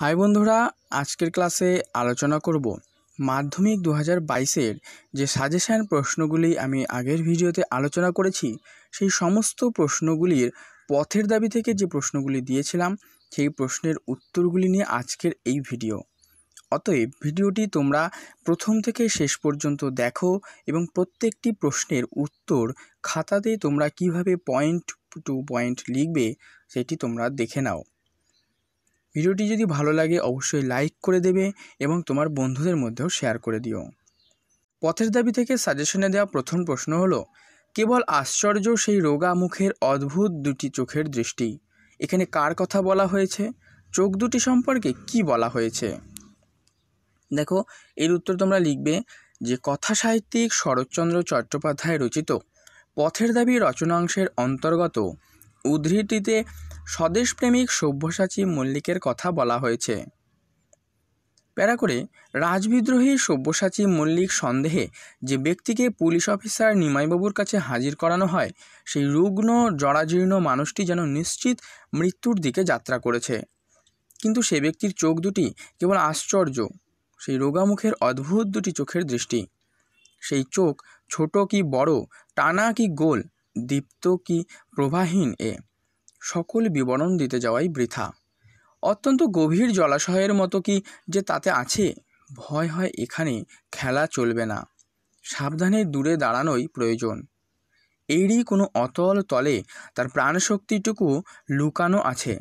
high বন্ধুরা আজকের ক্লাসে আলোচনা করব মাধ্যমিক দু হাজার বাইশের যে সাজেশান প্রশ্নগুলি আমি আগের ভিডিওতে আলোচনা করেছি সেই সমস্ত প্রশ্নগুলির পথের দাবি থেকে যে প্রশ্নগুলি দিয়েছিলাম সেই প্রশ্নের উত্তরগুলি নিয়ে আজকের এই ভিডিও অতএব ভিডিওটি তোমরা প্রথম থেকে শেষ পর্যন্ত দেখো এবং প্রত্যেকটি প্রশ্নের উত্তর খাতাতে তোমরা কিভাবে পয়েন্ট টু পয়েন্ট লিখবে সেটি তোমরা দেখে নাও ভিডিওটি যদি ভালো লাগে অবশ্যই লাইক করে দেবে এবং তোমার বন্ধুদের মধ্যেও শেয়ার করে দিও পথের দাবি থেকে সাজেশনে দেওয়া প্রথম প্রশ্ন হলো কেবল আশ্চর্য সেই রোগা মুখের অদ্ভুত দুটি চোখের দৃষ্টি এখানে কার কথা বলা হয়েছে চোখ দুটি সম্পর্কে কি বলা হয়েছে দেখো এর উত্তর তোমরা লিখবে যে কথা সাহিত্যিক শরৎচন্দ্র চট্টোপাধ্যায় রচিত পথের দাবি রচনাংশের অন্তর্গত উদ্ধৃতিতে স্বদেশপ্রেমিক সব্যসাচী মল্লিকের কথা বলা হয়েছে প্যারা করে রাজবিদ্রোহী সব্যসাচী মল্লিক সন্দেহে যে ব্যক্তিকে পুলিশ অফিসার নিমাইবাবুর কাছে হাজির করানো হয় সেই রুগ্ন জরাজীর্ণ মানুষটি যেন নিশ্চিত মৃত্যুর দিকে যাত্রা করেছে কিন্তু সে ব্যক্তির চোখ দুটি কেবল আশ্চর্য সেই রোগামুখের অদ্ভুত দুটি চোখের দৃষ্টি সেই চোখ ছোট কি বড় টানা কি গোল দীপ্ত কি প্রবাহীন এ সকল বিবরণ দিতে যাওয়াই বৃথা অত্যন্ত গভীর জলাশয়ের মতো কি যে তাতে আছে ভয় হয় এখানে খেলা চলবে না সাবধানে দূরে দাঁড়ানোই প্রয়োজন এরই কোনো অতল তলে তার প্রাণশক্তিটুকু লুকানো আছে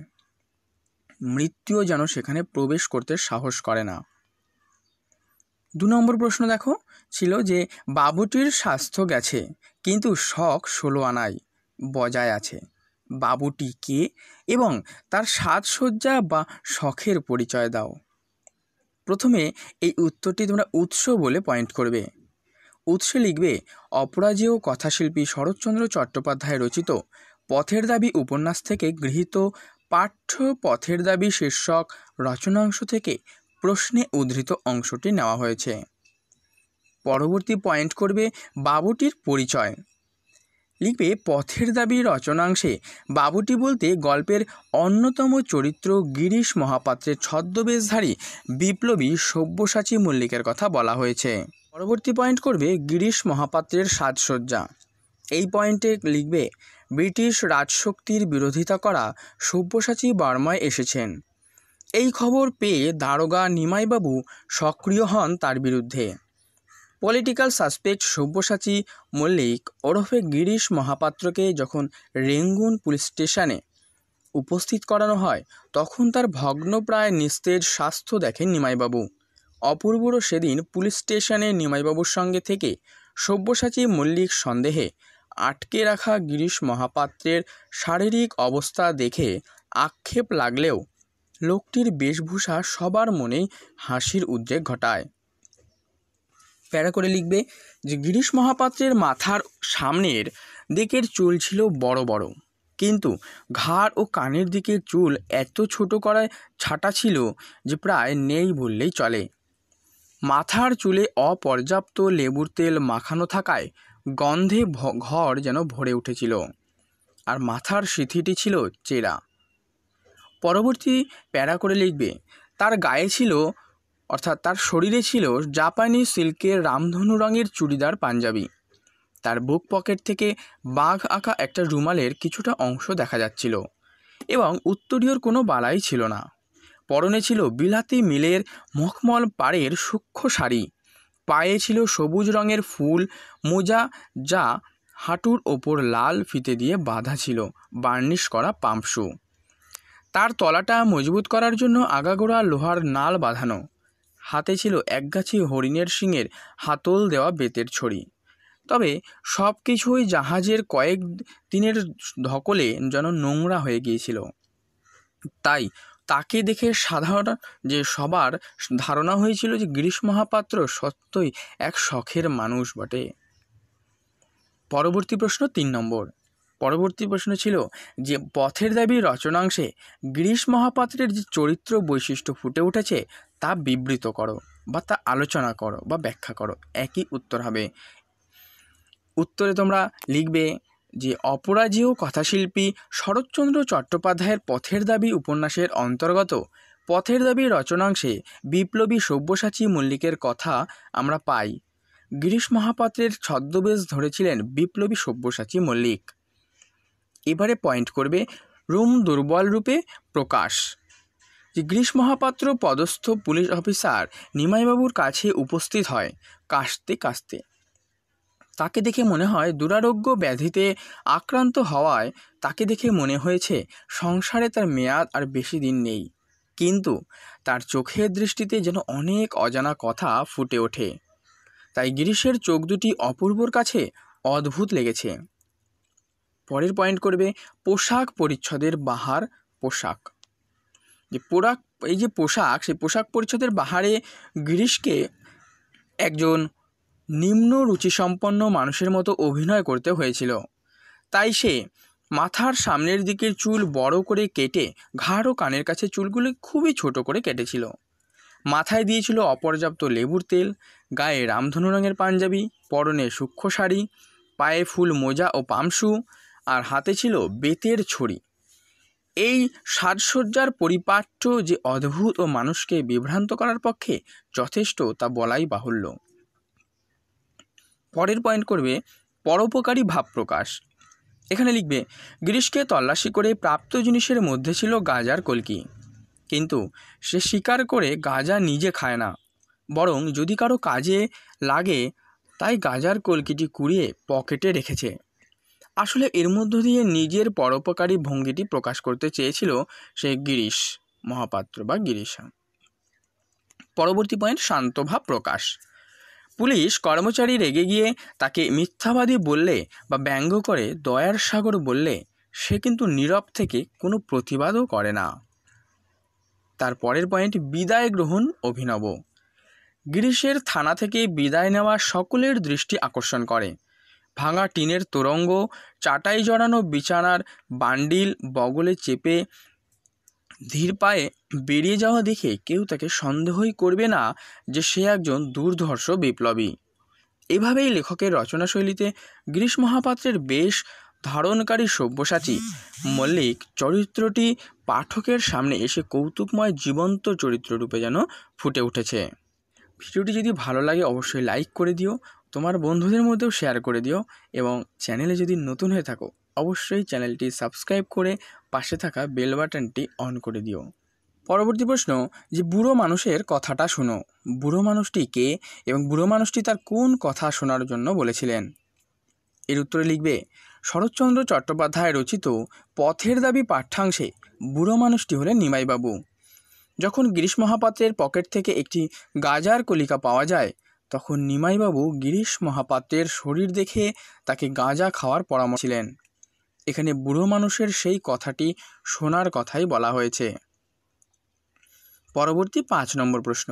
মৃত্যুও যেন সেখানে প্রবেশ করতে সাহস করে না দু নম্বর প্রশ্ন দেখো ছিল যে বাবুটির স্বাস্থ্য গেছে কিন্তু শখ ষোলো আনায় বজায় আছে বাবুটিকে এবং তার সাজসজ্জা বা শখের পরিচয় দাও প্রথমে এই উত্তরটি তোমরা উৎস বলে পয়েন্ট করবে উৎসে লিখবে অপরাজেয় কথাশিল্পী শরৎচন্দ্র চট্টোপাধ্যায় রচিত পথের দাবি উপন্যাস থেকে গৃহীত পাঠ্য পথের দাবি শীর্ষক রচনাংশ থেকে প্রশ্নে উদ্ধৃত অংশটি নেওয়া হয়েছে পরবর্তী পয়েন্ট করবে বাবুটির পরিচয় লিখবে পথের দাবি রচনাংশে বাবুটি বলতে গল্পের অন্যতম চরিত্র গিরিশ মহাপাত্রের ছদ্মবেশধারী বিপ্লবী সব্যসাচী মল্লিকের কথা বলা হয়েছে পরবর্তী পয়েন্ট করবে গিরিশ মহাপাত্রের সাজসজ্জা এই পয়েন্টে লিখবে ব্রিটিশ রাজশক্তির বিরোধিতা করা সব্যসাচী বর্মায় এসেছেন এই খবর পেয়ে দারোগা নিমাইবাবু সক্রিয় হন তার বিরুদ্ধে পলিটিক্যাল সাসপেক্ট সব্যসাচী মল্লিক ওরফে গিরিশ মহাপাত্রকে যখন রেঙ্গুন পুলিশ স্টেশনে উপস্থিত করানো হয় তখন তার ভগ্নপ্রায় নিস্তেজ স্বাস্থ্য দেখেন নিমাইবাবু অপূর্বরও সেদিন পুলিশ স্টেশনে নিমাইবাবুর সঙ্গে থেকে সব্যসাচী মল্লিক সন্দেহে আটকে রাখা গিরিশ মহাপাত্রের শারীরিক অবস্থা দেখে আক্ষেপ লাগলেও লোকটির বেশভূষা সবার মনেই হাসির উদ্রেক ঘটায় প্যারা করে লিখবে যে গিরিশ মহাপাত্রের মাথার সামনের দিকের চুল ছিল বড় বড় কিন্তু ঘাড় ও কানের দিকের চুল এত ছোট করায় ছাটা ছিল যে প্রায় নেই বললেই চলে মাথার চুলে অপর্যাপ্ত লেবুর তেল মাখানো থাকায় গন্ধে ঘর যেন ভরে উঠেছিল আর মাথার সিথিটি ছিল চেরা পরবর্তী প্যারা করে লিখবে তার গায়ে ছিল অর্থাৎ তার শরীরে ছিল জাপানি সিল্কের রামধনু রঙের চুড়িদার পাঞ্জাবি তার বুক পকেট থেকে বাঘ আঁকা একটা রুমালের কিছুটা অংশ দেখা যাচ্ছিল এবং উত্তরীয়র কোনো বালাই ছিল না পরনে ছিল বিলাতি মিলের মখমল পাড়ের সূক্ষ্ম শাড়ি পায়ে ছিল সবুজ রঙের ফুল মোজা যা হাঁটুর ওপর লাল ফিতে দিয়ে বাঁধা ছিল বার্নিশ করা পাম্পশু তার তলাটা মজবুত করার জন্য আগাগোড়া লোহার নাল বাঁধানো হাতে ছিল একগাছি হরিণের সিংয়ের হাতল দেওয়া বেতের ছড়ি তবে সব কিছুই জাহাজের কয়েক দিনের ধকলে যেন নোংরা হয়ে গিয়েছিল তাই তাকে দেখে সাধারণ যে সবার ধারণা হয়েছিল যে গিরিশ মহাপাত্র সত্যই এক শখের মানুষ বটে পরবর্তী প্রশ্ন তিন নম্বর পরবর্তী প্রশ্ন ছিল যে পথের দাবি রচনাংশে গিরিশ মহাপাত্রের যে চরিত্র বৈশিষ্ট্য ফুটে উঠেছে তা বিবৃত করো বা তা আলোচনা করো বা ব্যাখ্যা করো একই উত্তর হবে উত্তরে তোমরা লিখবে যে অপরাজেয় কথাশিল্পী শরৎচন্দ্র চট্টোপাধ্যায়ের পথের দাবি উপন্যাসের অন্তর্গত পথের দাবি রচনাংশে বিপ্লবী সব্যসাচী মল্লিকের কথা আমরা পাই গিরিশ মহাপাত্রের ছদ্মবেশ ধরেছিলেন বিপ্লবী সব্যসাচী মল্লিক এবারে পয়েন্ট করবে রুম দুর্বল রূপে প্রকাশ যে গ্রীষ্ম মহাপাত্র পদস্থ পুলিশ অফিসার নিমাইবাবুর কাছে উপস্থিত হয় কাশতে কাশতে তাকে দেখে মনে হয় দুরারোগ্য ব্যাধিতে আক্রান্ত হওয়ায় তাকে দেখে মনে হয়েছে সংসারে তার মেয়াদ আর বেশি দিন নেই কিন্তু তার চোখের দৃষ্টিতে যেন অনেক অজানা কথা ফুটে ওঠে তাই গ্রীষের চোখ দুটি অপূর্বর কাছে অদ্ভুত লেগেছে পরের পয়েন্ট করবে পোশাক পরিচ্ছদের বাহার পোশাক যে পোড়াক এই যে পোশাক সেই পোশাক পরিচ্ছদের বাহারে গিরিশকে একজন নিম্ন রুচিসম্পন্ন মানুষের মতো অভিনয় করতে হয়েছিল তাই সে মাথার সামনের দিকের চুল বড় করে কেটে ঘাড় ও কানের কাছে চুলগুলি খুবই ছোট করে কেটেছিল মাথায় দিয়েছিল অপর্যাপ্ত লেবুর তেল গায়ে রামধনু রঙের পাঞ্জাবি পরনে সূক্ষ্ম শাড়ি পায়ে ফুল মোজা ও পামশু আর হাতে ছিল বেতের ছড়ি এই সাজসজ্জার পরিপাট্য যে অদ্ভুত ও মানুষকে বিভ্রান্ত করার পক্ষে যথেষ্ট তা বলাই বাহুল্য পরের পয়েন্ট করবে পরোপকারী ভাব প্রকাশ এখানে লিখবে গ্রীষ্মকে তল্লাশি করে প্রাপ্ত জিনিসের মধ্যে ছিল গাজার কলকি কিন্তু সে স্বীকার করে গাজা নিজে খায় না বরং যদি কারো কাজে লাগে তাই গাজার কলকিটি কুড়িয়ে পকেটে রেখেছে আসলে এর মধ্য দিয়ে নিজের পরোপকারী ভঙ্গিটি প্রকাশ করতে চেয়েছিল সে গিরিশ মহাপাত্র বা গিরিশা পরবর্তী পয়েন্ট শান্তভাব প্রকাশ পুলিশ কর্মচারী রেগে গিয়ে তাকে মিথ্যাবাদী বললে বা ব্যঙ্গ করে দয়ার সাগর বললে সে কিন্তু নীরব থেকে কোনো প্রতিবাদও করে না তার পরের পয়েন্ট বিদায় গ্রহণ অভিনব গিরিশের থানা থেকে বিদায় নেওয়া সকলের দৃষ্টি আকর্ষণ করে ভাঙা টিনের তোরঙ্গ চাটাই জড়ানো বিছানার বান্ডিল বগলে চেপে ধীর পায়ে বেরিয়ে যাওয়া দেখে কেউ তাকে সন্দেহই করবে না যে সে একজন দুর্ধর্ষ বিপ্লবী এভাবেই লেখকের রচনাশৈলীতে গ্রীষ্ম মহাপাত্রের বেশ ধারণকারী সব্যসাচী মল্লিক চরিত্রটি পাঠকের সামনে এসে কৌতুকময় জীবন্ত চরিত্ররূপে যেন ফুটে উঠেছে ভিডিওটি যদি ভালো লাগে অবশ্যই লাইক করে দিও তোমার বন্ধুদের মধ্যেও শেয়ার করে দিও এবং চ্যানেলে যদি নতুন হয়ে থাকো অবশ্যই চ্যানেলটি সাবস্ক্রাইব করে পাশে থাকা বেল বাটনটি অন করে দিও পরবর্তী প্রশ্ন যে বুড়ো মানুষের কথাটা শোনো বুড়ো মানুষটি কে এবং বুড়ো মানুষটি তার কোন কথা শোনার জন্য বলেছিলেন এর উত্তরে লিখবে শরৎচন্দ্র চট্টোপাধ্যায় রচিত পথের দাবি পাঠ্যাংশে বুড়ো মানুষটি হলেন নিমাইবাবু যখন গিরিশ মহাপাত্রের পকেট থেকে একটি গাজার কলিকা পাওয়া যায় তখন নিমাইবাবু গিরিশ মহাপাত্রের শরীর দেখে তাকে গাঁজা খাওয়ার পরামর্শ ছিলেন এখানে বুড়ো মানুষের সেই কথাটি শোনার কথাই বলা হয়েছে পরবর্তী পাঁচ নম্বর প্রশ্ন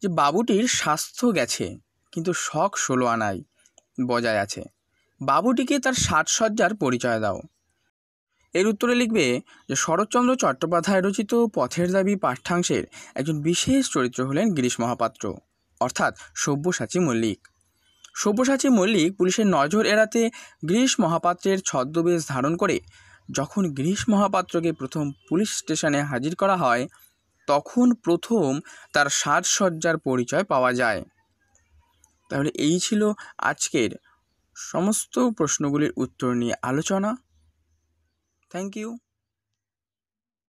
যে বাবুটির স্বাস্থ্য গেছে কিন্তু শখ ষোলো আনাই বজায় আছে বাবুটিকে তার সাজসজ্জার পরিচয় দাও এর উত্তরে লিখবে যে শরৎচন্দ্র চট্টোপাধ্যায় রচিত পথের দাবি পাঠ্যাংশের একজন বিশেষ চরিত্র হলেন গিরিশ মহাপাত্র অর্থাৎ সব্যসাচী মল্লিক সব্যসাচী মল্লিক পুলিশের নজর এড়াতে গ্রীষ্ম মহাপাত্রের ছদ্মবেশ ধারণ করে যখন গ্রীষ্ম মহাপাত্রকে প্রথম পুলিশ স্টেশনে হাজির করা হয় তখন প্রথম তার সাজসজ্জার পরিচয় পাওয়া যায় তাহলে এই ছিল আজকের সমস্ত প্রশ্নগুলির উত্তর নিয়ে আলোচনা থ্যাংক ইউ